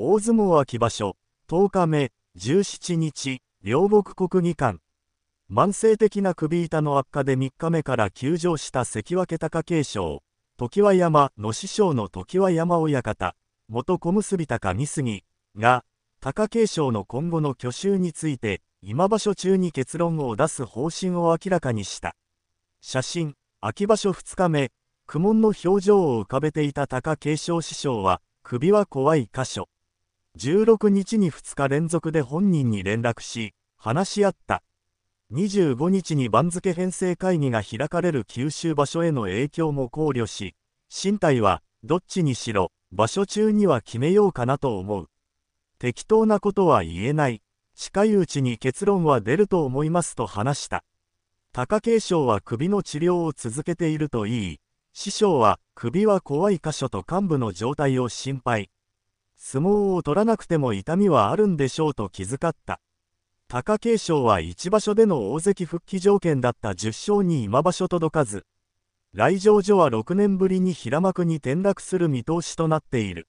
大相撲秋場所10日目17日両国国技館慢性的な首板の悪化で3日目から休場した関脇貴景勝常盤山の師匠の常盤山親方元小結高見杉が貴景勝の今後の去就について今場所中に結論を出す方針を明らかにした写真秋場所2日目苦悶の表情を浮かべていた貴景勝師匠は首は怖い箇所16日に2日連続で本人に連絡し、話し合った。25日に番付編成会議が開かれる九州場所への影響も考慮し、身体は、どっちにしろ、場所中には決めようかなと思う。適当なことは言えない。近いうちに結論は出ると思いますと話した。貴景勝は首の治療を続けているといい、師匠は首は怖い箇所と幹部の状態を心配。相撲を取らなくても痛みはあるんでしょうと気遣った。貴景勝は1場所での大関復帰条件だった10勝に今場所届かず、来場所は6年ぶりに平幕に転落する見通しとなっている。